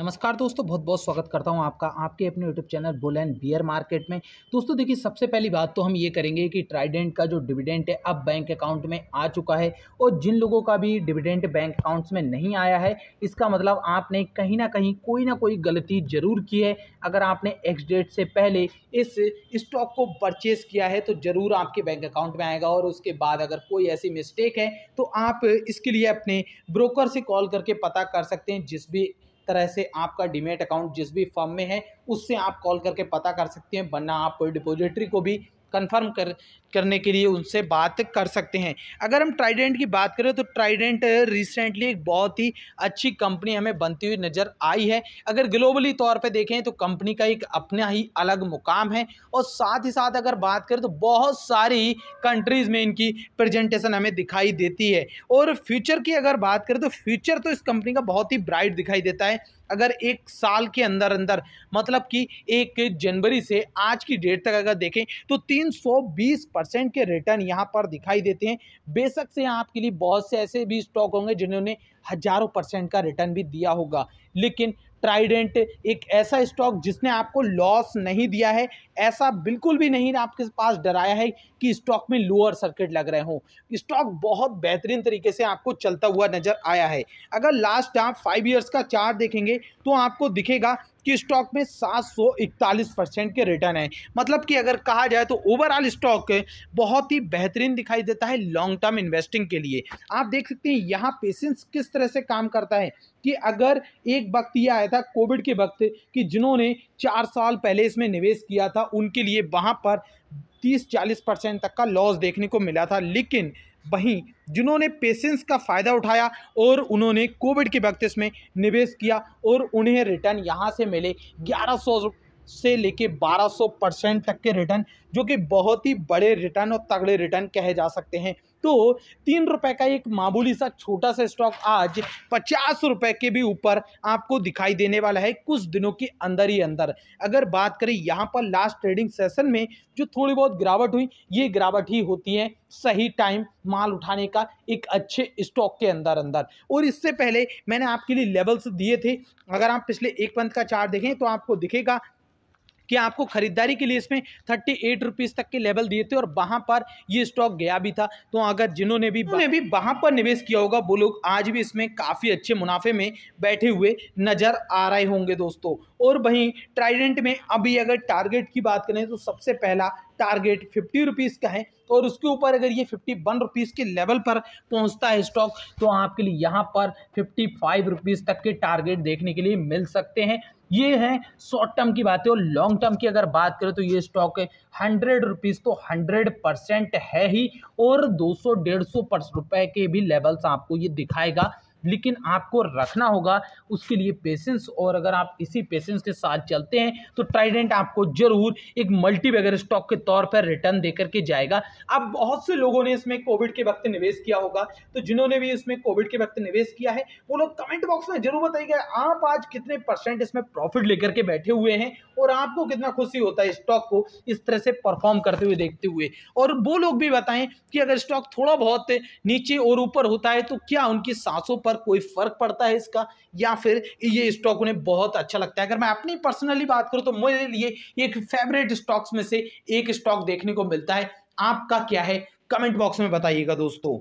नमस्कार दोस्तों बहुत बहुत स्वागत करता हूं आपका आपके अपने YouTube channel bull and bear market में दोस्तों देखिए सबसे पहली बात तो हम ये करेंगे कि ट्राइडेंट का जो डिविडेंट है अब बैंक अकाउंट में आ चुका है और जिन लोगों का भी डिविडेंट बैंक अकाउंट्स में नहीं आया है इसका मतलब आपने कहीं ना कहीं कोई ना कोई गलती ज़रूर की है अगर आपने एक्स डेट से पहले इस स्टॉक को परचेस किया है तो ज़रूर आपके बैंक अकाउंट में आएगा और उसके बाद अगर कोई ऐसी मिस्टेक है तो आप इसके लिए अपने ब्रोकर से कॉल करके पता कर सकते हैं जिस भी तरह से आपका डिमेट अकाउंट जिस भी फॉर्म में है उससे आप कॉल करके पता कर सकते हैं वरना आप कोई डिपोजिटरी को भी कंफर्म कर करने के लिए उनसे बात कर सकते हैं अगर हम ट्राइडेंट की बात करें तो ट्राइडेंट रिसेंटली एक बहुत ही अच्छी कंपनी हमें बनती हुई नज़र आई है अगर ग्लोबली तौर पे देखें तो कंपनी का एक अपना ही अलग मुकाम है और साथ ही साथ अगर बात करें तो बहुत सारी कंट्रीज़ में इनकी प्रेजेंटेशन हमें दिखाई देती है और फ्यूचर की अगर बात करें तो फ्यूचर तो इस कंपनी का बहुत ही ब्राइट दिखाई देता है अगर एक साल के अंदर अंदर मतलब कि एक जनवरी से आज की डेट तक अगर देखें तो 320 परसेंट के रिटर्न यहाँ पर दिखाई देते हैं बेशक से आपके लिए बहुत से ऐसे भी स्टॉक होंगे जिन्होंने हजारों परसेंट का रिटर्न भी दिया होगा लेकिन ट्राइडेंट एक ऐसा स्टॉक जिसने आपको लॉस नहीं दिया है ऐसा बिल्कुल भी नहीं आपके पास डराया है कि स्टॉक में लोअर सर्किट लग रहे हों स्टॉक बहुत बेहतरीन तरीके से आपको चलता हुआ नज़र आया है अगर लास्ट आप फाइव ईयर्स का चार्ट देखेंगे तो आपको दिखेगा कि स्टॉक में इकतालीस परसेंट के रिटर्न है मतलब कि अगर कहा जाए तो ओवरऑल स्टॉक बहुत ही बेहतरीन दिखाई देता है लॉन्ग टर्म इन्वेस्टिंग के लिए आप देख सकते हैं यहाँ पेशेंस किस तरह से काम करता है कि अगर एक वक्त यह आया था कोविड के वक्त कि जिन्होंने चार साल पहले इसमें निवेश किया था उनके लिए वहाँ पर तीस चालीस परसेंट तक का लॉस देखने को मिला था लेकिन वहीं जिन्होंने पेशेंस का फ़ायदा उठाया और उन्होंने कोविड के वक्त इसमें निवेश किया और उन्हें रिटर्न यहाँ से मिले 1100 से लेके 1200 परसेंट तक के रिटर्न जो कि बहुत ही बड़े रिटर्न और तगड़े रिटर्न कहे जा सकते हैं तो तीन रुपए का एक मामूली सा छोटा सा स्टॉक आज पचास रुपए के भी ऊपर आपको दिखाई देने वाला है कुछ दिनों के अंदर ही अंदर अगर बात करें यहाँ पर लास्ट ट्रेडिंग सेशन में जो थोड़ी बहुत गिरावट हुई ये गिरावट ही होती है सही टाइम माल उठाने का एक अच्छे स्टॉक के अंदर अंदर और इससे पहले मैंने आपके लिए लेवल्स दिए थे अगर आप पिछले एक मंथ का चार्ट देखें तो आपको दिखेगा कि आपको खरीदारी के लिए इसमें थर्टी एट रुपीज़ तक के लेवल दिए थे और वहाँ पर ये स्टॉक गया भी था तो अगर जिन्होंने भी उन्होंने हाँ। भी वहाँ पर निवेश किया होगा वो लोग आज भी इसमें काफ़ी अच्छे मुनाफे में बैठे हुए नज़र आ रहे होंगे दोस्तों और वहीं ट्राइडेंट में अभी अगर टारगेट की बात करें तो सबसे पहला टारगेट फिफ्टी रुपीज़ का है और उसके ऊपर अगर ये फिफ्टी वन रुपीज़ के लेवल पर पहुंचता है स्टॉक तो आपके लिए यहाँ पर फिफ्टी फाइव रुपीज़ तक के टारगेट देखने के लिए मिल सकते हैं ये है शॉर्ट टर्म की बात है और लॉन्ग टर्म की अगर बात करें तो ये स्टॉक हंड्रेड रुपीज़ तो हंड्रेड परसेंट है ही और दो सौ डेढ़ सौ रुपये के भी लेवल्स आपको ये दिखाएगा लेकिन आपको रखना होगा उसके लिए पेशेंस और अगर आप इसी पेशेंस के साथ चलते हैं तो ट्राइडेंट आपको जरूर एक मल्टी बैगर स्टॉक के तौर पर रिटर्न दे करके जाएगा अब बहुत से लोगों ने इसमें कोविड के वक्त निवेश किया होगा तो जिन्होंने भी इसमें कोविड के वक्त निवेश किया है वो लोग कमेंट बॉक्स में जरूर बताइएगा आप आज कितने परसेंट इसमें प्रॉफिट लेकर के बैठे हुए हैं और आपको कितना खुशी होता है स्टॉक को इस तरह से परफॉर्म करते हुए देखते हुए और वो लोग भी बताएं कि अगर स्टॉक थोड़ा बहुत नीचे और ऊपर होता है तो क्या उनकी सांसों पर पर कोई फर्क पड़ता है इसका या फिर ये स्टॉक उन्हें बहुत अच्छा लगता है अगर मैं अपनी पर्सनली बात करूँ तो मेरे लिए एक फेवरेट स्टॉक्स में से एक स्टॉक देखने को मिलता है आपका क्या है कमेंट बॉक्स में बताइएगा दोस्तों